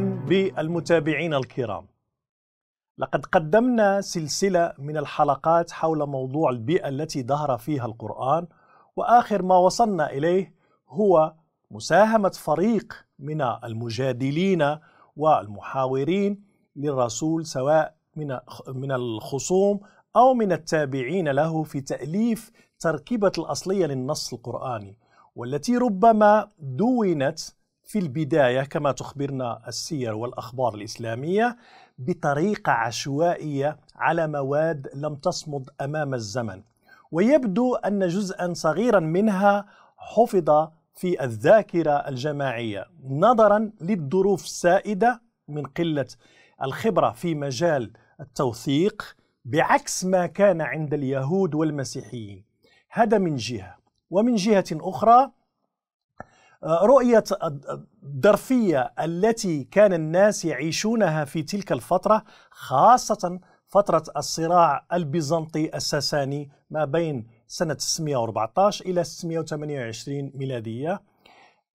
بالمتابعين الكرام. لقد قدمنا سلسله من الحلقات حول موضوع البيئه التي ظهر فيها القران واخر ما وصلنا اليه هو مساهمه فريق من المجادلين والمحاورين للرسول سواء من الخصوم او من التابعين له في تاليف تركيبه الاصليه للنص القراني والتي ربما دونت في البداية كما تخبرنا السير والأخبار الإسلامية بطريقة عشوائية على مواد لم تصمد أمام الزمن ويبدو أن جزءا صغيرا منها حفظ في الذاكرة الجماعية نظرا للظروف السائدة من قلة الخبرة في مجال التوثيق بعكس ما كان عند اليهود والمسيحيين هذا من جهة ومن جهة أخرى رؤية الظرفية التي كان الناس يعيشونها في تلك الفترة خاصة فترة الصراع البيزنطي الساساني ما بين سنة 614 إلى 628 ميلادية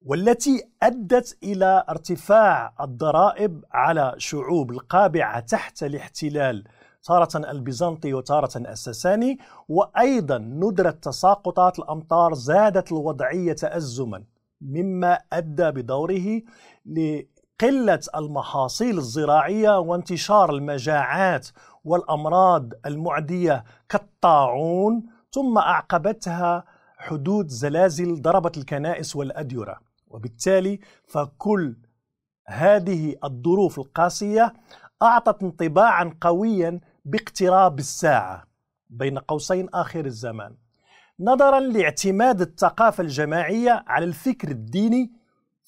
والتي أدت إلى ارتفاع الضرائب على شعوب القابعة تحت الاحتلال تارة البيزنطي وتارة الساساني وأيضا ندرة تساقطات الأمطار زادت الوضعية تأزما مما أدى بدوره لقلة المحاصيل الزراعية وانتشار المجاعات والأمراض المعدية كالطاعون ثم أعقبتها حدود زلازل ضربت الكنائس والأديرة وبالتالي فكل هذه الظروف القاسية أعطت انطباعا قويا باقتراب الساعة بين قوسين آخر الزمان نظرا لاعتماد الثقافة الجماعية على الفكر الديني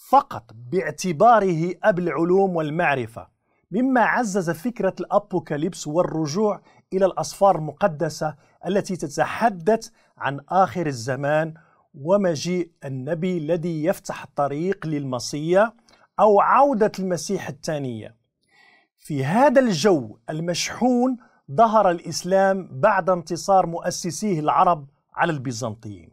فقط باعتباره أب العلوم والمعرفة مما عزز فكرة الأبوكاليبس والرجوع إلى الأصفار المقدسة التي تتحدث عن آخر الزمان ومجيء النبي الذي يفتح الطريق للمصية أو عودة المسيح الثانية في هذا الجو المشحون ظهر الإسلام بعد انتصار مؤسسيه العرب على البيزنطيين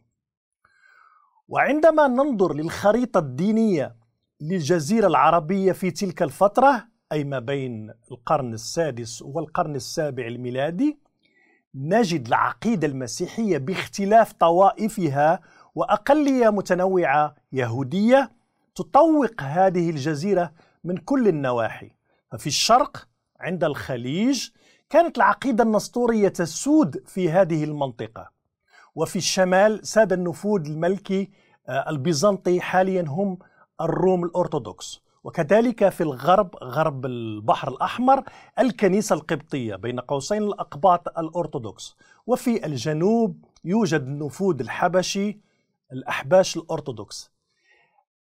وعندما ننظر للخريطة الدينية للجزيرة العربية في تلك الفترة أي ما بين القرن السادس والقرن السابع الميلادي نجد العقيدة المسيحية باختلاف طوائفها وأقلية متنوعة يهودية تطوق هذه الجزيرة من كل النواحي ففي الشرق عند الخليج كانت العقيدة النسطورية تسود في هذه المنطقة وفي الشمال ساد النفوذ الملكي آه، البيزنطي حاليا هم الروم الأرثوذكس وكذلك في الغرب غرب البحر الأحمر الكنيسة القبطية بين قوسين الأقباط الأرثوذكس وفي الجنوب يوجد النفوذ الحبشي الأحباش الأرثوذكس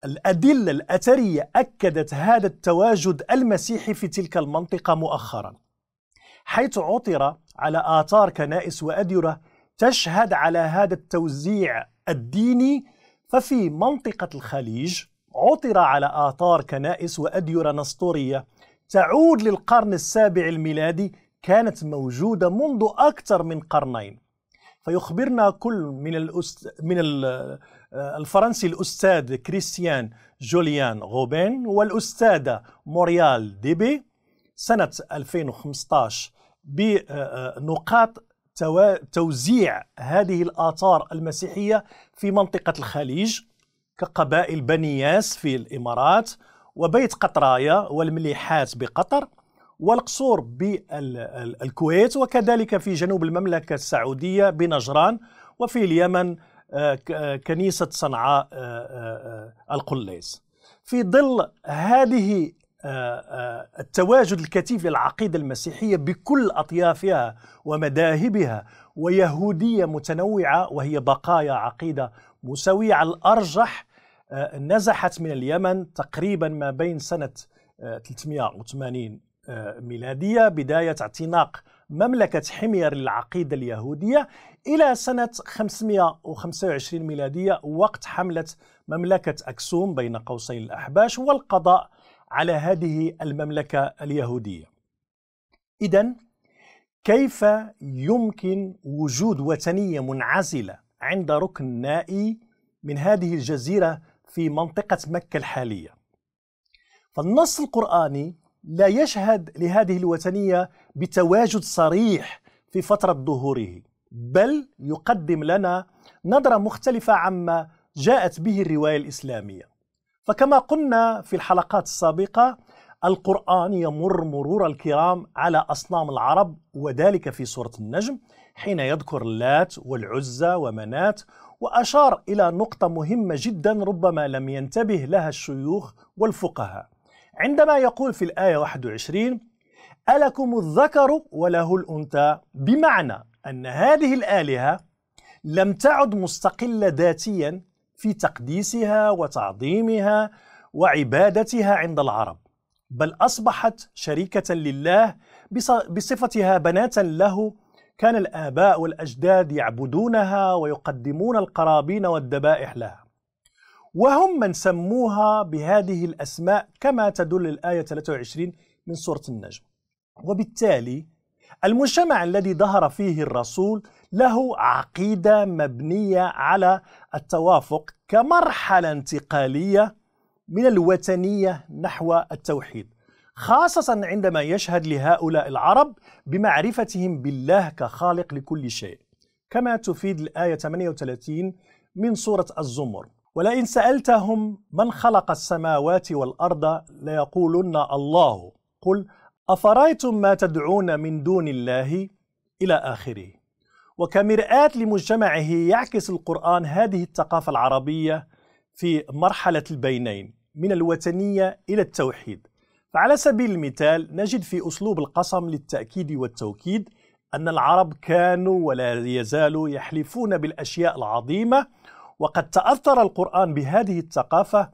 الأدلة الأثرية أكدت هذا التواجد المسيحي في تلك المنطقة مؤخرا حيث عثر على آثار كنائس وأديرة تشهد على هذا التوزيع الديني ففي منطقة الخليج عُطر على آثار كنائس وأديرة نسطورية تعود للقرن السابع الميلادي كانت موجودة منذ أكثر من قرنين فيخبرنا كل من الأست... من آه، الفرنسي الأستاذ كريستيان جوليان غوبين والأستاذة موريال ديبي سنة 2015 بنقاط توزيع هذه الآثار المسيحية في منطقة الخليج كقبائل بني ياس في الإمارات وبيت قطرايا والمليحات بقطر والقصور بالكويت وكذلك في جنوب المملكة السعودية بنجران وفي اليمن آه، آه، كنيسة صنعاء آه، القليس في ظل هذه آه، آه، التواجد الكثيف للعقيدة المسيحية بكل أطيافها ومذاهبها ويهودية متنوعة وهي بقايا عقيدة مساوية على الأرجح آه، نزحت من اليمن تقريبا ما بين سنة 380 ميلادية بداية اعتناق مملكة حمير للعقيدة اليهودية إلى سنة 525 ميلادية وقت حملة مملكة أكسوم بين قوسين الأحباش والقضاء على هذه المملكة اليهودية إذا كيف يمكن وجود وثنية منعزلة عند ركن نائي من هذه الجزيرة في منطقة مكة الحالية فالنص القرآني لا يشهد لهذه الوثنية بتواجد صريح في فترة ظهوره بل يقدم لنا نظرة مختلفة عما جاءت به الرواية الإسلامية فكما قلنا في الحلقات السابقة القرآن يمر مرور الكرام على أصنام العرب وذلك في سورة النجم حين يذكر لات والعزى ومنات وأشار إلى نقطة مهمة جدا ربما لم ينتبه لها الشيوخ والفقهاء عندما يقول في الآية 21 ألكم الذكر وله الأنثى بمعنى أن هذه الآلهة لم تعد مستقلة ذاتيا في تقديسها وتعظيمها وعبادتها عند العرب بل اصبحت شريكه لله بصفتها بنات له كان الاباء والاجداد يعبدونها ويقدمون القرابين والذبائح لها وهم من سموها بهذه الاسماء كما تدل الايه 23 من سوره النجم وبالتالي المجتمع الذي ظهر فيه الرسول له عقيده مبنيه على التوافق كمرحله انتقاليه من الوثنيه نحو التوحيد خاصه عندما يشهد لهؤلاء العرب بمعرفتهم بالله كخالق لكل شيء كما تفيد الايه 38 من سوره الزمر ولئن سالتهم من خلق السماوات والارض ليقولن الله قل أفرأيتم ما تدعون من دون الله إلى آخره وكمرآة لمجتمعه يعكس القرآن هذه الثقافة العربية في مرحلة البينين من الوثنية إلى التوحيد فعلى سبيل المثال نجد في أسلوب القسم للتأكيد والتوكيد أن العرب كانوا ولا يزالوا يحلفون بالأشياء العظيمة وقد تأثر القرآن بهذه الثقافة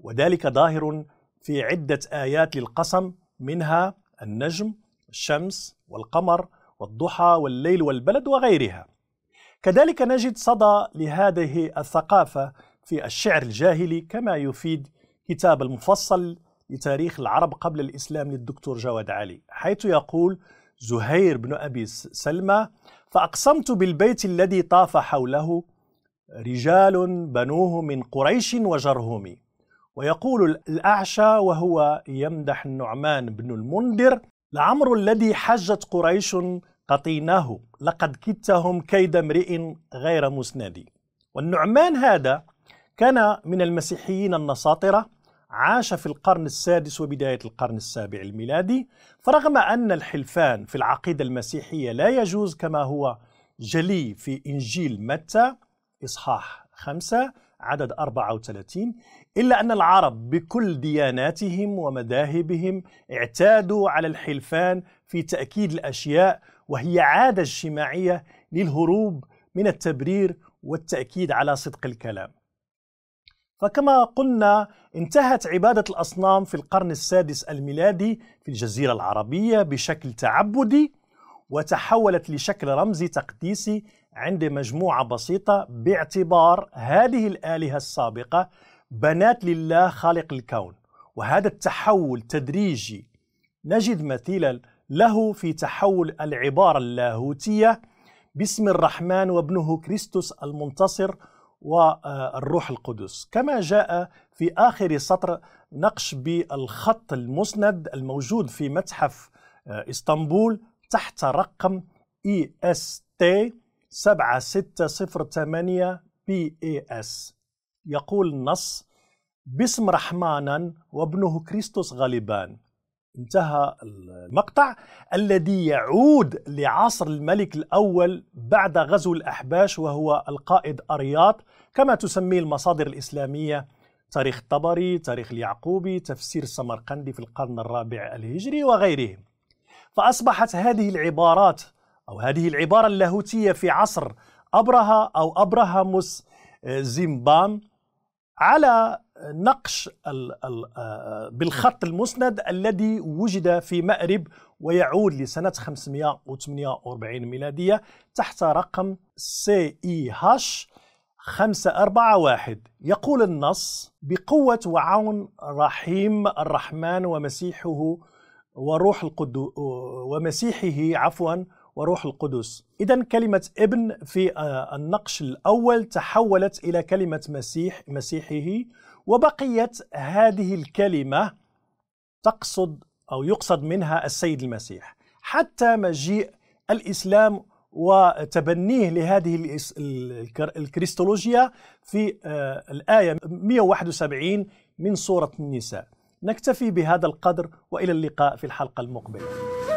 وذلك ظاهر في عدة آيات للقسم منها النجم الشمس والقمر والضحى والليل والبلد وغيرها كذلك نجد صدى لهذه الثقافة في الشعر الجاهلي كما يفيد كتاب المفصل لتاريخ العرب قبل الإسلام للدكتور جواد علي حيث يقول زهير بن أبي سلمى فأقسمت بالبيت الذي طاف حوله رجال بنوه من قريش وجرهم ويقول الأعشى وهو يمدح النعمان بن المنذر لعمر الذي حجت قريش قطيناه لقد كدتهم كيد امرئ غير مسند والنعمان هذا كان من المسيحيين النصاطرة عاش في القرن السادس وبداية القرن السابع الميلادي فرغم أن الحلفان في العقيدة المسيحية لا يجوز كما هو جلي في إنجيل متى إصحاح خمسة عدد 34 إلا أن العرب بكل دياناتهم ومذاهبهم اعتادوا على الحلفان في تأكيد الأشياء وهي عادة اجتماعية للهروب من التبرير والتأكيد على صدق الكلام فكما قلنا انتهت عبادة الأصنام في القرن السادس الميلادي في الجزيرة العربية بشكل تعبدي وتحولت لشكل رمزي تقديسي عند مجموعة بسيطة باعتبار هذه الآلهة السابقة بنات لله خالق الكون وهذا التحول تدريجي نجد مثيلا له في تحول العبارة اللاهوتية باسم الرحمن وابنه كريستوس المنتصر والروح القدس كما جاء في آخر سطر نقش بالخط المسند الموجود في متحف آه، اسطنبول تحت رقم اي اس تي 7608 بي اي اس يقول النص باسم رحمانا وابنه كريستوس غالبان انتهى المقطع الذي يعود لعصر الملك الأول بعد غزو الأحباش وهو القائد أرياط كما تسميه المصادر الإسلامية تاريخ طبري تاريخ اليعقوبي تفسير السمرقندي في القرن الرابع الهجري وغيرهم فأصبحت هذه العبارات أو هذه العبارة اللاهوتية في عصر أبرهة أو أبرهاموس آه، زيمبام على نقش آه، بالخط المسند الذي وجد في مأرب ويعود لسنة 548 ميلادية تحت رقم سي اي هاش 541 يقول النص بقوة وعون رحيم الرحمن ومسيحه وروح القدس ومسيحه عفوا وروح القدس إذا كلمة ابن في آه، النقش الأول تحولت إلى كلمة مسيح مسيحه وبقيت هذه الكلمة تقصد أو يقصد منها السيد المسيح حتى مجيء الإسلام وتبنيه لهذه الكريستولوجيا في آه، الآية 171 من سورة النساء نكتفي بهذا القدر والى اللقاء في الحلقه المقبله